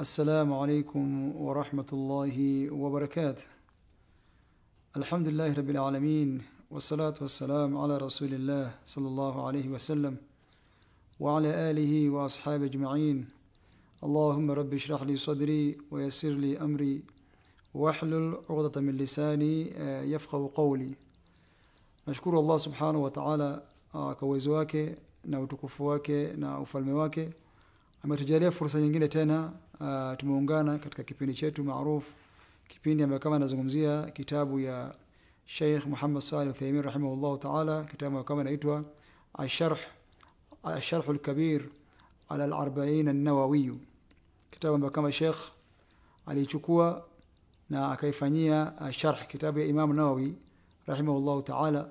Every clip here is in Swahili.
السلام عليكم ورحمة الله وبركاته الحمد لله رب العالمين والصلاة والسلام على رسول الله صلى الله عليه وسلم وعلى آله وأصحابه أجمعين اللهم رب اشرح لي صدري ويسر لي أمري واحلل عقدة من لساني آه، يفقه قولي نشكر الله سبحانه وتعالى uh, kwa uwezo wake na utukufu wake na uh, tumeungana katika kipindi chetu maarufu, kipindi ambacho kama nazungumzia kitabu ya Sheikh Muhammad Salih Uthaymin rahimahullah taala, kitabu kama inaitwa Asharh Asharh kabir ala al-Arba'in kitabu ambacho kama Sheikh alichukua na akaifanyia sharh kitabu ya Imam Nawawi rahimahullah taala,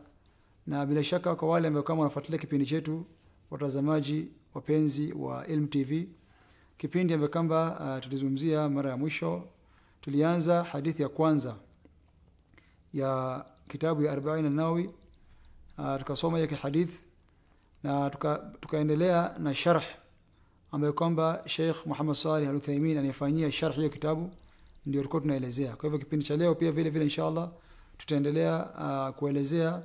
na bila shaka kwa wale ambao kama wanafuatilia kipindi chetu, watazamaji wapenzi wa Ilm TV kipindi ambayo kwamba uh, tulizungumzia mara ya mwisho tulianza hadithi ya kwanza ya kitabu ya Arbain Nawawi uh, ah, tukasoma yake kihadith na tuka, tukaendelea na sharh ambayo kwamba Sheikh Muhammad Salih Al Uthaimin anayefanyia sharh hiyo kitabu, ndio tulikuwa tunaelezea. Kwa hivyo kipindi cha leo pia vile vile inshallah tutaendelea uh, kuelezea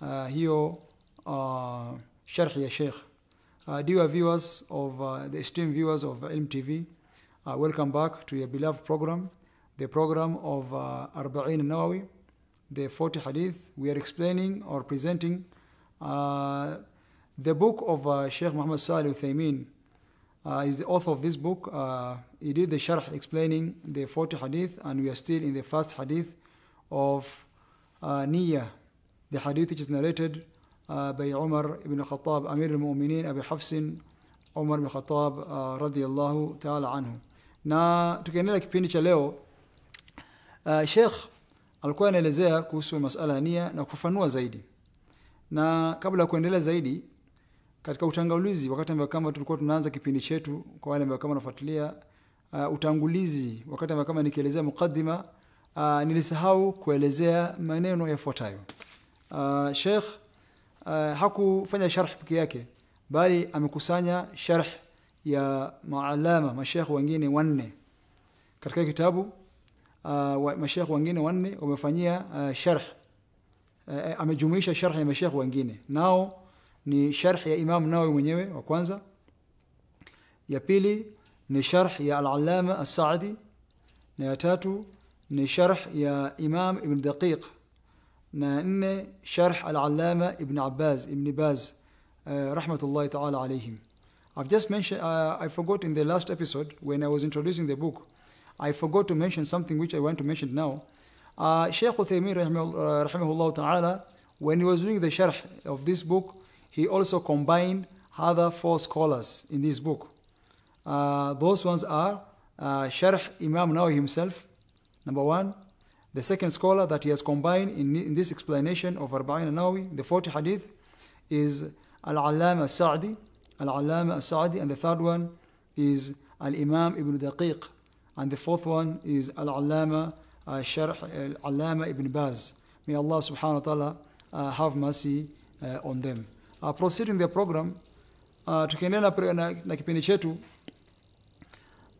uh, hiyo uh, sharh ya Sheikh Uh, dear viewers of uh, the esteemed viewers of MTV, uh, welcome back to your beloved program, the program of uh, Arba'in Nawawi, the 40 Hadith. We are explaining or presenting uh, the book of uh, Sheikh Muhammad Salih Uthaymeen. Uh, is the author of this book. Uh, he did the sharh explaining the 40 hadith, and we are still in the first hadith of uh, Niyah, the hadith which is narrated بي عمر بن الخطاب أمير المؤمنين أبي حفص عمر بن الخطاب رضي الله تعالى عنه نا tukiendelea kipindi cha leo uh, alikuwa anaelezea kuhusu masala ya nia na kufanua zaidi, na kabla ya kuendelea zaidi katika utangulizi, wakati ambao kama tulikuwa tunaanza kipindi chetu, kwa wale ambao kama wanafuatilia uh, utangulizi, wakati ambao kama nikielezea mukaddima uh, nilisahau kuelezea maneno yafuatayo uh, shekh Eh, hakufanya sharh peke yake bali amekusanya sharh ya maalama mashekhe wengine wanne katika kitabu uh, wa, mashekhe wengine wanne wamefanyia uh, sharh amejumuisha sharh ya mashekhe wengine nao ni sharh ya Imam Nawawi mwenyewe wa kwanza ya pili ni sharh ya al asadi as na ya tatu ni sharh ya Imam Ibn Daqiq na nne Sharh al-Allama ibn Abbas ibn Baz rahmatullahi ta'ala I've just mentioned, uh, I forgot in the last episode when I was introducing the book, I forgot to mention something which I want to mention now. Uh, Shaykh Uthaymeen uh, rahimahullah, ta'ala, when he was doing the Sharh of this book, he also combined other four scholars in this book. Uh, those ones are uh, Sharh Imam Nawawi himself, number one, the second scholar that he has combined in, in this explanation of Arba'in Nawi, the 40 hadith, is Al-Allama Sa'di, Al-Allama Sa'di, and the third one is Al-Imam Ibn Daqiq, and the fourth one is Al-Allama uh, Sharh Al-Allama Ibn Baz. May Allah subhanahu wa ta'ala uh, have mercy uh, on them. Uh, proceeding the program, uh, tukiendelea na, na, na kipindi chetu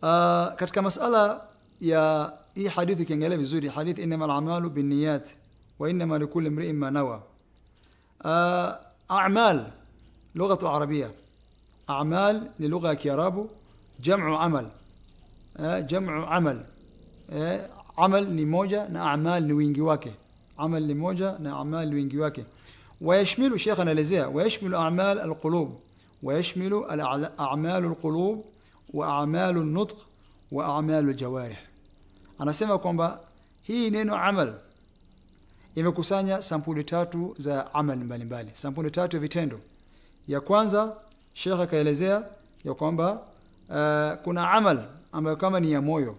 uh, katika masala ya hii hadithi ukiangalia vizuri hadithi inama alamalu binniyat wa inama likuli mriin ma nawa amal lughatu arabia amal ni lugha ya kiarabu jamu amal jamu amal amal ni moja na amal ni wingi wake amal ni moja na amal ni wingi wake ويشمل شيخ أناليزيا ويشمل أعمال القلوب ويشمل أعمال القلوب وأعمال النطق وأعمال الجوارح anasema kwamba hii neno amal imekusanya sampuli tatu za amal mbalimbali sampuli tatu ya vitendo ya kwanza shekh akaelezea ya kwamba uh, kuna amal ambayo kama ni ya moyo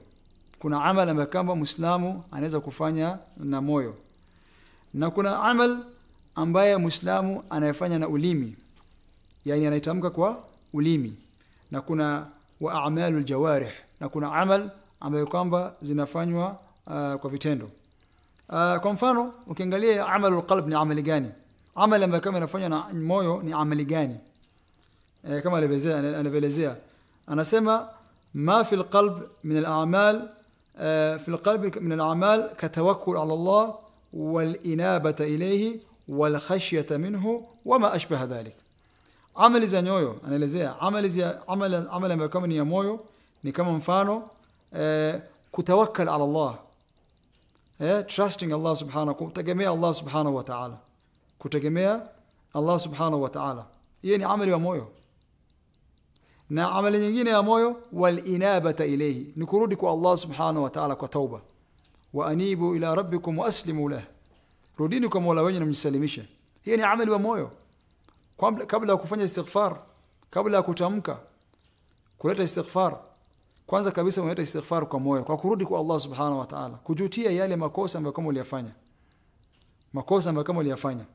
kuna amal ambayo kama muislamu anaweza kufanya na moyo na kuna amal ambaye muislamu anayefanya na ulimi yani anaitamka kwa ulimi na kuna wa a'malul jawarih na kuna amal ambayo kwamba zinafanywa uh, kwa vitendo uh, kwa mfano ukiangalia amal qalb ni amali gani amali ambayo kama inafanywa na moyo ni amali gani uh, kama alivyoelezea anasema ma fi lqalb min alamal في القلب من الأعمال كتوكل على الله والإنابة إليه والخشية minhu wama أشبه dhalik عمل za nyoyo anaelezea amali za amali amali ambayo kama ni ya moyo ni kama mfano eh, ala Allah eh, trusting Allah subhanahu kutegemea Allah subhanahu wa ta'ala kutegemea Allah subhanahu wa ta'ala hiyo ni amali ya moyo na amali nyingine ya moyo walinabata ilayhi ni kurudi kwa Allah subhanahu wa kwa tauba wa ila rabbikum wa lah rudini kwa Mola wenu na hiyo ni amali ya moyo kabla ya kufanya istighfar kabla ya kutamka kuleta istighfar kwanza kabisa umeleta istighfar kwa moyo kwa kurudi kwa Allah subhanahu wa ta'ala kujutia yale makosa ambayo kama uliyafanya makosa ambayo kama uliyafanya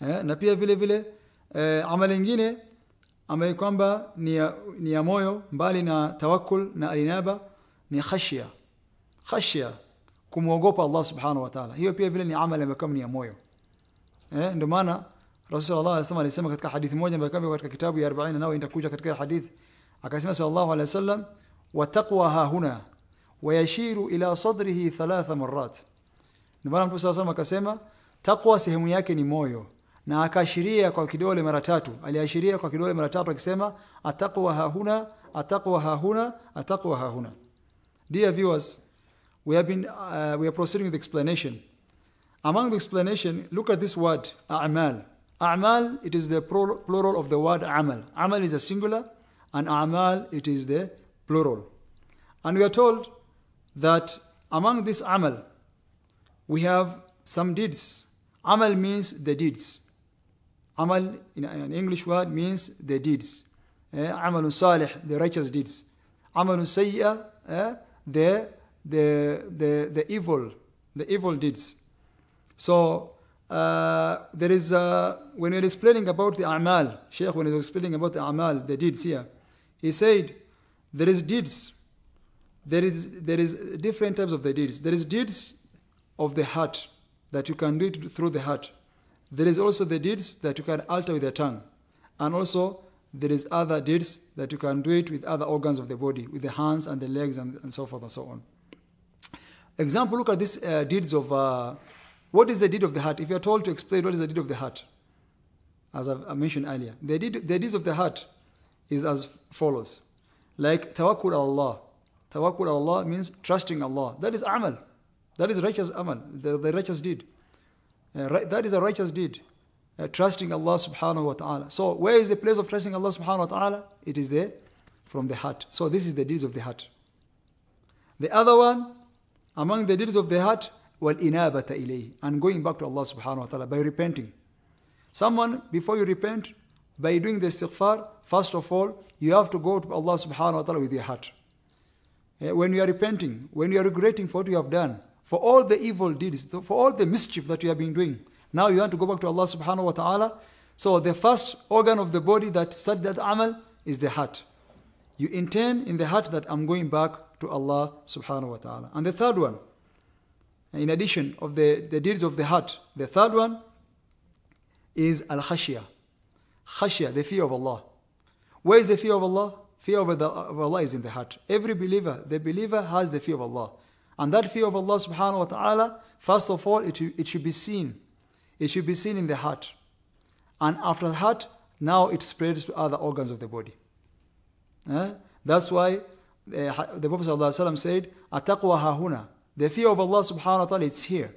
eh, na pia vile vile eh, amali nyingine ambayo kwamba ni ni ya moyo mbali na tawakkul na alinaba ni khashia khashia kumwogopa Allah subhanahu wa hiyo pia vile ni amali ambayo kama ni ya moyo eh, ndio maana Rasulullah sallallahu alaihi wasallam alisema katika hadithi moja ambayo katika kitabu ya 40 nao itakuja katika hadithi akasema sallallahu alaihi wasallam wa taqwa hahuna wayashiru ila sadrihi thalatha marat ndio maana mtume sallallahu akasema taqwa sehemu yake ni moyo na akaashiria kwa kidole mara tatu aliashiria kwa kidole mara tatu akisema ataqwa hahuna ataqwa hahuna ataqwa hahuna dear viewers we have been uh, we are proceeding with explanation among the explanation look at this word a'mal a'mal it is the plural of the word amal amal is a singular and amal it is the plural. And we are told that among this amal we have some deeds. Amal means the deeds. Amal in an English word means the deeds. Eh, amal salih, the righteous deeds. Amal sayya, eh, the, the, the, the evil, the evil deeds. So uh, there is, uh, when we're explaining about the amal, Sheikh, when he was explaining about the amal, the deeds here, he said, there is deeds. There is, there is different types of the deeds. There is deeds of the heart that you can do it through the heart. There is also the deeds that you can alter with the tongue. And also there is other deeds that you can do it with other organs of the body, with the hands and the legs and, and so forth and so on. Example, look at these uh, deeds of, uh, what is the deed of the heart? If you are told to explain what is the deed of the heart, as i I mentioned earlier, the, deed, the deeds of the heart is as follows. Like tawakkul Allah. Tawakkul Allah means trusting Allah. That is amal. That is righteous amal, the, the righteous deed. Uh, right, that is a righteous deed. Uh, trusting Allah subhanahu wa ta'ala. So where is the place of trusting Allah subhanahu wa ta'ala? It is there from the heart. So this is the deeds of the heart. The other one among the deeds of the heart well والإنابة إليه and going back to Allah subhanahu wa ta'ala by repenting. Someone before you repent by doing the istighfar, first of all, you have to go to Allah subhanahu wa ta'ala with your heart. Eh, when you are repenting, when you are regretting for what you have done, for all the evil deeds, for all the mischief that you have been doing, now you want to go back to Allah subhanahu wa ta'ala. So the first organ of the body that starts that amal is the heart. You intend in the heart that I'm going back to Allah subhanahu wa ta'ala. And the third one, in addition of the, the deeds of the heart, the third one is al khashiyah Khashya, the fear of Allah. Where is the fear of Allah? Fear of, the, of Allah is in the heart. Every believer, the believer has the fear of Allah. And that fear of Allah subhanahu wa ta'ala, first of all, it, it should be seen. It should be seen in the heart. And after the heart, now it spreads to other organs of the body. Eh? That's why eh, the Prophet ﷺ said, Ataqwa hahuna. The fear of Allah subhanahu wa ta'ala, it's here.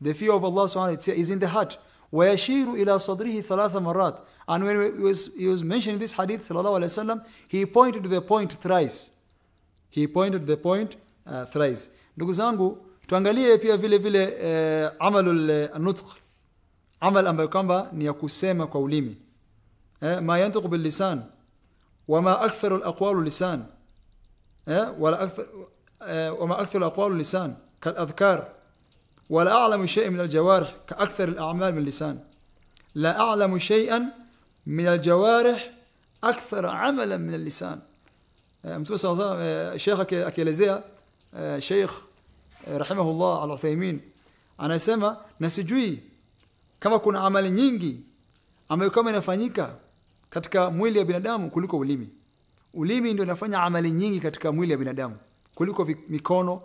The fear of Allah subhanahu wa ta'ala is in the heart. وَيَشِيرُ إِلَى صَدْرِهِ ثَلَاثَ مَرَّاتٍ And when he was, he was mentioning this hadith, وسلم, he pointed the point thrice. He pointed the point uh, thrice. Ndugu zangu, tuangalie pia vile vile uh, amalu uh, nutq, amal ambayo kwamba ni ya kusema kwa ulimi eh, ma yantuku bil lisan Wa ma aktharu al aqwalu lisan eh, wala akthar, eh, wama aktharu al aqwalu lisan kal adhkar ولا أعلم شيئا من الجوارح كأكثر الأعمال باللسان لا أعلم شيئا من الجوارح اكثر عملا من اللسان mtume saa شيخ رحمه الله على rahimahullah انا anasema نسجوي كما kama kuna amali nyingi كما kama inafanyika katika mwili ya binadamu kuliko ulimi ulimi ndio inafanya amali nyingi katika mwili ya binadamu kuliko mikono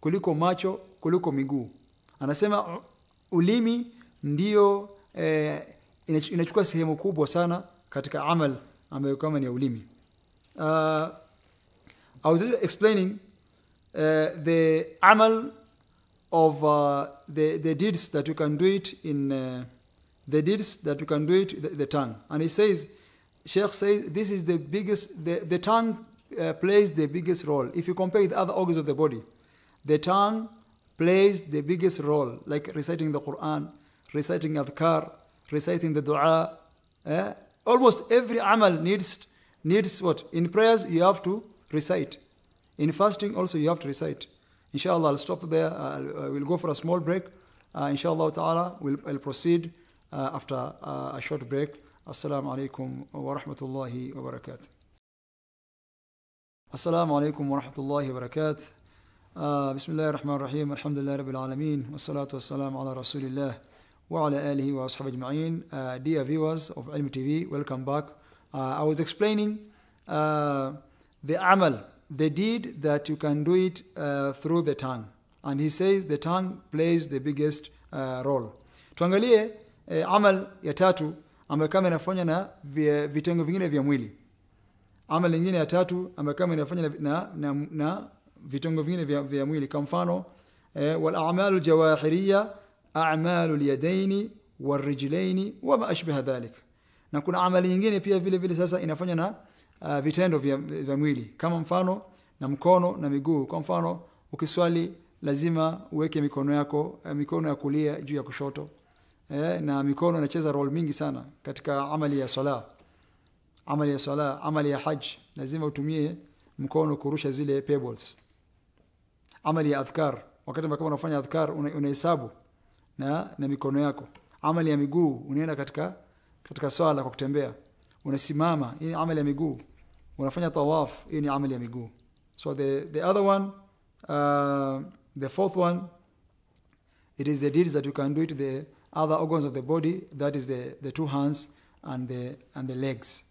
kuliko macho kuliko miguu anasema ulimi ndio eh, inachukua sehemu kubwa sana katika amal ambayo kama ni ulimi uh, I was just explaining uh, the amal of uh, the, the deeds that you can do it in uh, the deeds that you can do it the, the tongue and he says Sheikh says this is the biggest the, the tongue uh, plays the biggest role if you compare with other organs of the body the tongue plays the biggest role like reciting the Quran reciting adhkar reciting the dua. Eh? Almost every amal needs, needs what? In prayers, you have to recite. In fasting, also, you have to recite. Inshallah, I'll stop there. Uh, we'll go for a small break. Uh, inshallah ta'ala, we'll, I'll proceed uh, after uh, a short break. Assalamu alaikum wa rahmatullahi wa barakatuh. Assalamu alaikum wa rahmatullahi wa barakatuh. والصلاة والسلام على رسول الله وعلى آله وأصحابه أجمعين uh, Dear viewers of Ilm TV, welcome back. Uh, I was explaining uh, the amal, the deed that you can do it uh, through the tongue. And he says the tongue plays the biggest uh, role. Tuangalie uh, amal ya tatu ambayo kama inafanywa na vitengo vingine vya mwili. Amal ingine ya tatu ambayo kama inafanywa na, na, na vitengo vingine vya, vya mwili, kwa mfano eh, wal a'malu jawahiriya a'mal al-yadaini warijlaini wama ashbaha dhalik na kuna amali nyingine pia vile vile sasa inafanya na uh, vitendo vya, vya mwili kama mfano na mkono na miguu kwa mfano ukiswali lazima uweke mikono yako eh, mikono ya kulia juu ya kushoto eh, na mikono inacheza role mingi sana katika amali ya sala amali ya sala amali ya haj lazima utumie mkono kurusha zile pebbles amali ya adhkar wakati kama unafanya adhkar unahesabu una na, na mikono yako amali ya miguu unaenda katika katika swala kwa kutembea unasimama hii ni amali ya miguu unafanya tawaf hii ni amali ya miguu so the the other one uh, the fourth one it is the deeds that you can do it the other organs of the body that is the the two hands and the and the legs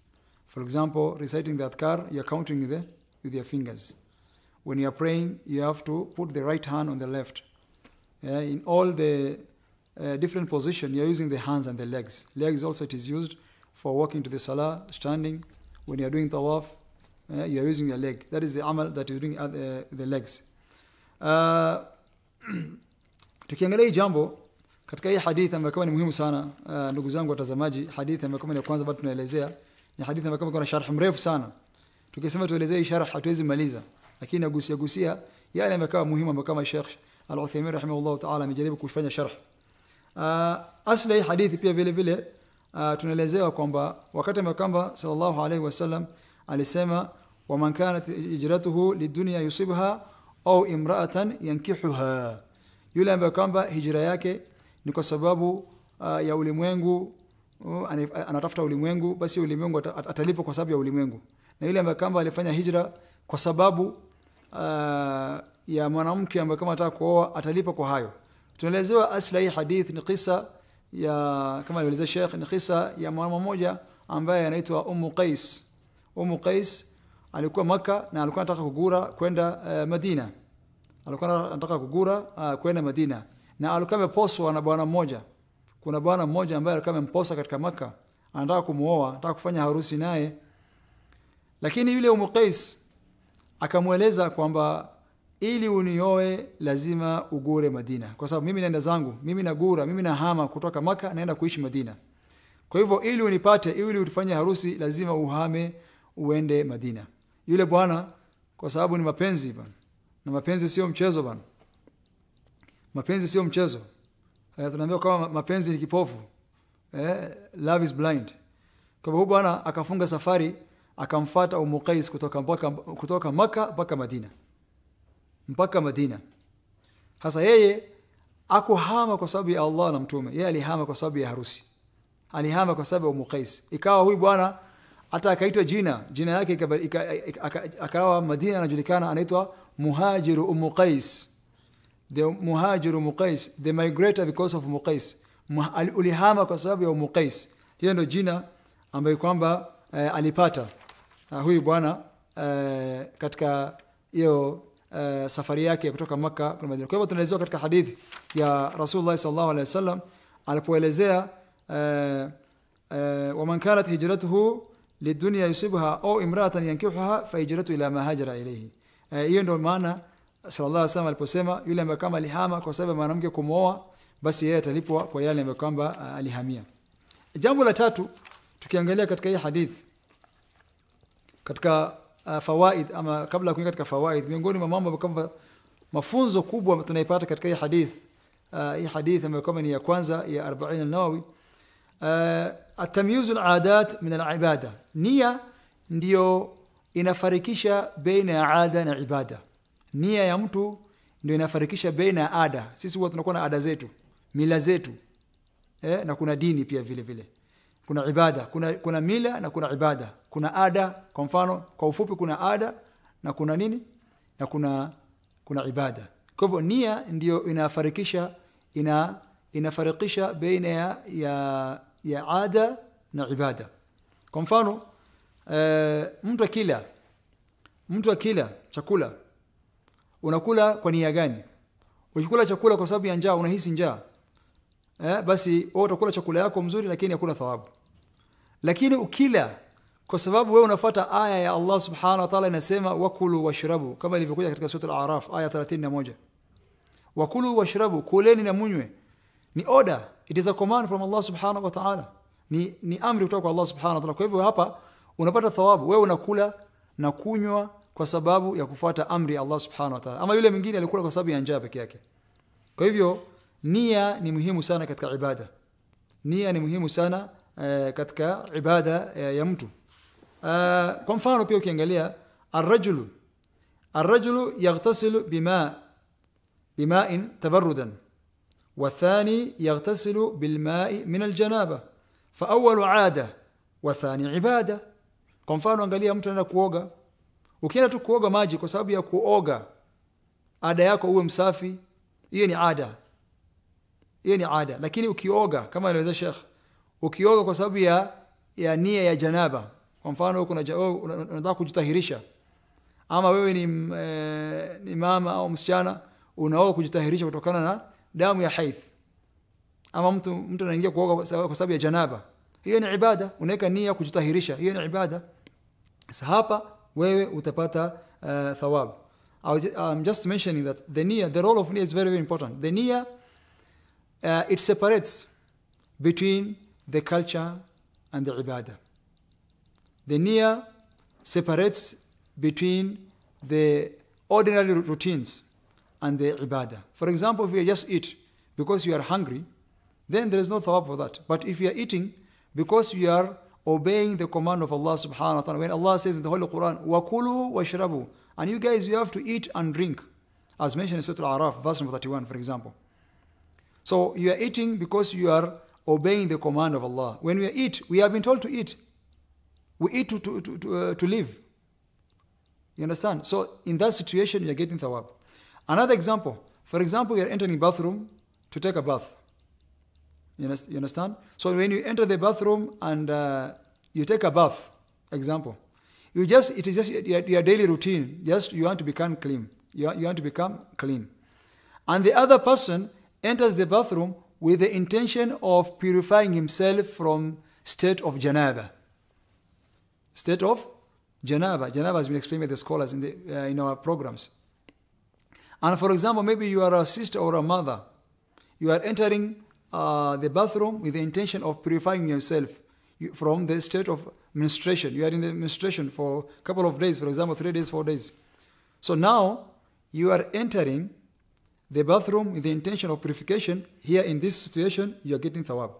for example reciting the adhkar you are counting with the with your fingers when you are praying you have to put the right hand on the left yeah, in all the different position, you're using the hands and the legs. Legs also it is used for walking to the salah, standing. When you're doing tawaf, uh, you're using your leg. That is the amal that you're doing at the legs. Uh, tukiangalia hii jambo katika hii hadithi ambayo kama ni muhimu sana uh, ndugu zangu watazamaji, hadithi ambayo kama ni ya kwanza bado tunaelezea ni hadithi ambayo kama kuna sharh mrefu sana. Tukisema tuelezee hii sharh hatuwezi maliza, lakini nagusia gusia yale ambayo muhimu ambayo kama Sheikh Al-Uthaymeen rahimahullah ta'ala amejaribu kufanya sharh Uh, asli ya hadithi pia vile vile uh, tunaelezewa kwamba wakati makamba sallallahu alaihi wasallam alisema waman kanat hijratuhu lidunya yusibha au imra'atan yankihuha yule ambaye kwamba hijra yake ni kwa sababu uh, ya ulimwengu uh, anatafuta ulimwengu basi ulimwengu at, atalipo kwa sababu ya ulimwengu na yule ambaye kwamba alifanya hijra kwa sababu uh, ya mwanamke ambaye kama ataka kuoa atalipa kwa hayo tunaelezewa asla hii hadith ni kisa ya kama alivyoeleza shekh ni kisa ya mwanamke mmoja ambaye anaitwa umu Qais umu Qais alikuwa Maka na alikuwa anataka kugura kwenda uh, Madina alikuwa anataka kugura uh, kwenda Madina na alikuwa ameposwa na bwana mmoja kuna bwana mmoja ambaye alikuwa amemposa katika Maka anataka kumuoa anataka kufanya harusi naye lakini yule umu Qais akamweleza kwamba ili unioe lazima ugure Madina, kwa sababu mimi naenda zangu, mimi nagura, mimi nahama kutoka Maka naenda kuishi Madina. Kwa hivyo ili unipate, ili ufanye harusi, lazima uhame uende Madina. Yule bwana, kwa sababu ni mapenzi bana, na mapenzi sio mchezo bana, mapenzi sio mchezo. Eh, tunaambia kama mapenzi ni kipofu eh, love is blind. Kwa hivyo bwana akafunga safari, akamfuata Umu Qais kutoka, kutoka Maka mpaka Madina mpaka Madina hasa yeye akuhama kwa sababu ya Allah na mtume yeye alihama kwa sababu ya harusi alihama kwa sababu ya Muqais ikawa huyu bwana hata akaitwa jina jina yake ika, ika, akawa Madina anajulikana anaitwa Muhajiru Umu Qais the Muhajiru Muqais the migrator because of Muqais ulihama kwa sababu ya Umu Qais hiyo ndio jina ambayo kwamba eh, alipata uh, huyu bwana eh, katika hiyo safari yake kutoka Maka kwenda Madina. Kwa hivyo tunaelezewa katika hadithi ya Rasulullah sallallahu alaihi wasallam alipoelezea uh, uh, waman kanat hijratuhu lidunya yusibuha au imra'atan yankihuha fahijratu ila ma hajara ilayhi. Hiyo uh, ndio maana sallallahu alaihi wasallam aliposema yule ambaye kama alihama kwa sababu mwanamke kumooa basi yeye atalipwa kwa yale ambayo kwamba uh, alihamia. Jambo la tatu tukiangalia katika hii hadithi katika uh, fawaid ama kabla kuingia katika fawaid miongoni mwa mambo kwamba mafunzo kubwa tunaipata katika hii hadith uh, hii hadith ambayo kama ni ya kwanza ya 40 an-Nawawi uh, atamyizul adat min al-ibada nia ndio inafarikisha baina ya ada na ibada nia ya mtu ndio inafarikisha baina ya ada sisi huwa tunakuwa na ada zetu mila zetu eh, na kuna dini pia vile vile kuna ibada kuna kuna mila na kuna ibada kuna ada kwa mfano kwa ufupi kuna ada na kuna nini na kuna kuna ibada kwa hivyo nia ndiyo inafarikisha ina inafarikisha baina ya, ya ya ada na ibada kwa mfano e, mtu akila mtu akila chakula unakula kwa nia gani ukikula chakula kwa sababu ya njaa unahisi njaa eh, basi wewe utakula chakula yako mzuri lakini hakuna thawabu lakini ukila kwa sababu wewe unafuata aya ya Allah subhanahu wa ta'ala inasema wakulu washrabu kama ilivyokuja katika sura al-Araf aya 31 wakulu washrabu kuleni na munywe ni oda it is a command from Allah subhanahu wa ta'ala ni, ni amri kutoka kwa Allah subhanahu wa ta'ala kwa hivyo hapa unapata thawabu wewe unakula na kunywa kwa sababu ya kufuata amri ya Allah subhanahu wa ta'ala ama yule mwingine alikula kwa sababu ya njaa peke yake kwa hivyo nia ni muhimu sana katika ibada nia ni muhimu sana katika ibada ya mtu kwa mfano pia ukiangalia arrajulu arrajulu yaghtasilu bima bimain tabarudan والثاني يغتسل بالماء من الجنابة فأول عادة والثاني عبادة kwa mfano angalia mtu anaenda kuoga ukienda tu kuoga maji kwa sababu ya kuoga ada yako uwe msafi hiyo ni ada hiyo ni ada lakini ukioga kama alieleza shekh ukioga kwa sababu ya ya nia ya janaba kwa mfano oh, unataka kujitahirisha ama wewe ni, e, ni mama au msichana unaoga kujitahirisha kutokana na damu ya haidh ama mtu mtu anaingia kuoga kwa sababu ya janaba hiyo ni ibada unaweka nia kujitahirisha hiyo ni ibada sasa hapa wewe utapata uh, eh, thawabu I'm just mentioning that the nia the role of nia is very very important the nia uh, it separates between the culture and the ibadah. The near separates between the ordinary routines and the ibadah. For example, if you just eat because you are hungry, then there is no thawab for that. But if you are eating because you are obeying the command of Allah subhanahu wa ta'ala, when Allah says in the Holy Quran, wa وَشْرَبُوا And you guys, you have to eat and drink. As mentioned in Surah Al-Araf, verse number 31, for example. So you are eating because you are obeying the command of Allah. When we eat, we have been told to eat. We eat to, to, to, to, uh, to live. You understand? So in that situation, you're getting thawab. Another example. For example, you're entering bathroom to take a bath. You understand? So when you enter the bathroom and uh, you take a bath, example, you just it is just your, your daily routine. Just you want to become clean. You, you want to become clean. And the other person enters the bathroom with the intention of purifying himself from state of janaba. State of janaba. Janaba has been explained by the scholars in, the, uh, in our programs. And for example, maybe you are a sister or a mother. You are entering uh, the bathroom with the intention of purifying yourself from the state of menstruation. You are in the menstruation for a couple of days, for example, three days, four days. So now you are entering the bathroom with the intention of purification, here in this situation, you are getting thawab.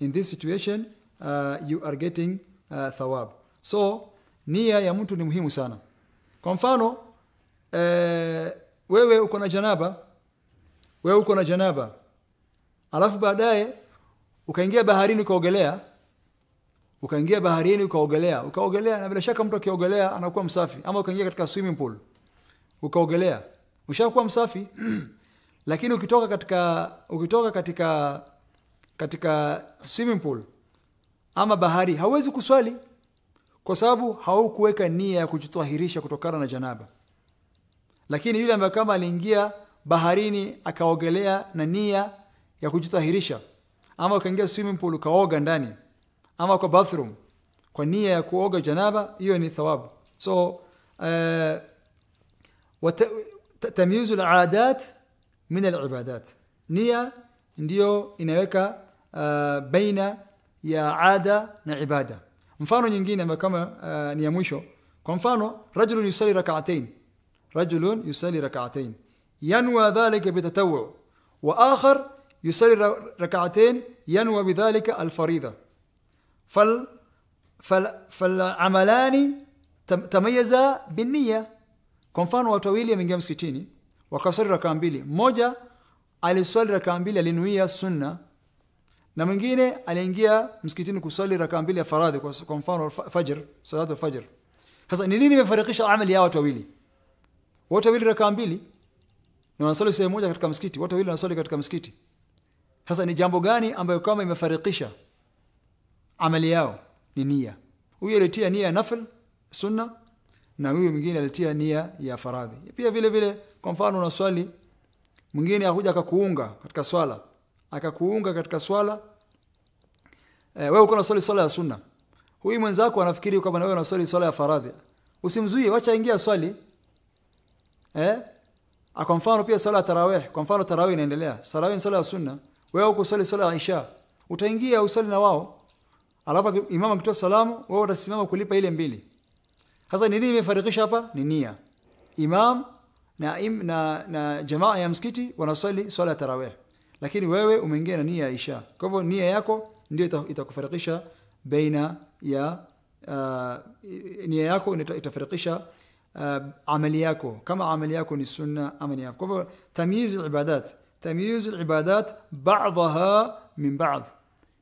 In this situation, uh, you are getting uh, thawab. So, niya ya mtu ni muhimu sana. Kwa mfano, eh, wewe uko na janaba, wewe uko na janaba, alafu baadaye ukaingia baharini ukaogelea, ukaingia baharini ukaogelea, ukaogelea, na bila shaka mtu akiogelea anakuwa msafi, ama ukaingia katika swimming pool ukaogelea ushakuwa msafi lakini ukitoka katika ukitoka katika katika swimming pool ama bahari hauwezi kuswali kwa sababu haukuweka nia ya kujitahirisha kutokana na janaba lakini yule ambaye kama aliingia baharini akaogelea na nia ya kujitahirisha ama ukaingia swimming pool ukaoga ndani ama kwa bathroom kwa nia ya kuoga janaba hiyo ni thawabu so uh, تمييز العادات من العبادات نية نديو إنويكا آه، بين يا عادة نعبادة مفانو نينجينا ما كما آه، نياموشو كمفانو رجل يصلي ركعتين رجل يصلي ركعتين ينوى ذلك بتتوع وآخر يصلي ركعتين ينوى بذلك الفريضة فال فال فالعملان تميزا بالنية Kwa mfano watu wawili wameingia msikitini, wakaswali rakaa mbili. Mmoja aliswali rakaa mbili alinuia sunna na mwingine aliingia msikitini kuswali rakaa mbili ya faradhi kwa, mfano fajr, salatu fajr. Sasa ni nini imefarikisha amali ya watu wawili? Watu wawili rakaa mbili na wanaswali sehemu moja katika msikiti, watu wawili wanaswali katika msikiti. Sasa ni jambo gani ambayo kama imefarikisha amali yao? Ni nia. Huyo alitia nia ya nafl sunna na huyu mwingine alitia nia ya faradhi pia vile vile kwa mfano na swali mwingine akuja akakuunga katika swala akakuunga katika swala e, wewe uko unaswali swala ya sunna huyu mwenzako anafikiri kwamba na wewe unaswali swala ya faradhi usimzuie wacha ingia swali e? kwa mfano pia swala ya tarawih kwa mfano tarawih inaendelea tarawih ni swala ya sunna wewe uko swali swala ya isha utaingia uswali na wao alafu imam akitoa salamu wewe utasimama kulipa ile mbili hasa ni nini imefarikisha hapa? Ni nia. Imam na, im, na, na jamaa ya msikiti wanaswali swala ya tarawih, lakini wewe umeingia na nia ya isha. Kwa hivyo nia yako ndio itakufarikisha baina ya uh, nia yako itafarikisha uh, amali yako, kama amali yako ni sunna ama ni kwa hivyo tamyiz al-ibadat tamyiz al-ibadat ba'daha min ba'd,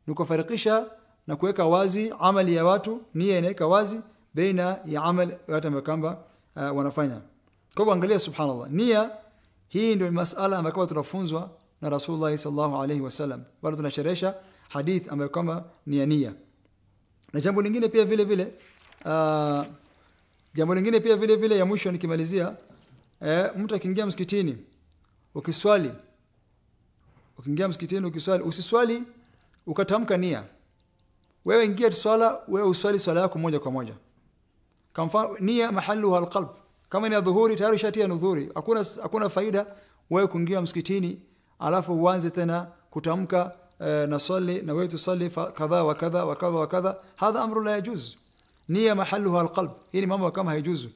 ni kufarikisha na kuweka wazi amali ya watu, nia inaweka wazi baina ya amal yote ambayo kwamba uh, wanafanya kwa hivyo angalia subhanallah nia hii ndio masala ambayo kwamba tunafunzwa na rasulullah sallallahu alaihi wasallam bado tunasherehesha hadith ambayo kwamba ni ya nia na jambo lingine pia vile vile uh, jambo lingine pia vile vile ya mwisho nikimalizia eh, mtu akiingia msikitini ukiswali ukiingia msikitini ukiswali usiswali ukatamka nia wewe ingia swala wewe uswali swala yako moja kwa moja Kamfano nia mahaluha alqalb. Kama ni adhuhuri tayari shatia nudhuri. Hakuna hakuna faida wewe kuingia msikitini alafu uanze tena kutamka e, eh, nasalli na wewe tusali kadha wa kadha wa kadha wa kadha. Hadha amru la yajuz. Nia mahaluha alqalb. Hii ni mambo kama haijuzu.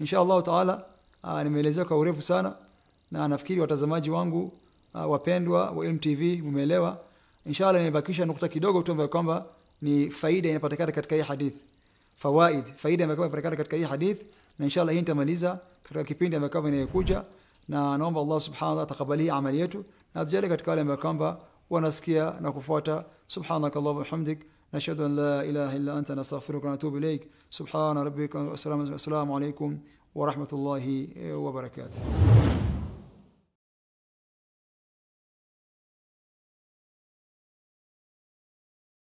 Insha Allah Taala ah, nimeelezea kwa urefu sana na nafikiri watazamaji wangu aa, ah, wapendwa wa MTV mumeelewa. Inshallah nimebakisha nukta kidogo tu ambayo kwamba ni faida inapatikana katika hii hadithi. فوائد فايدة ما بركة بركاتك أي حديث إن شاء الله هي تمليزة كتك كيفين مكبرة نيكوجا نوم الله سبحانه وتعالى تقبله عمليته نتجلى كتك على مكبرة ونسكيا نكفوتا سبحانك الله وبحمدك نشهد أن لا إله إلا أنت نستغفرك ونتوب إليك سبحان ربك السلام عليكم ورحمة الله وبركاته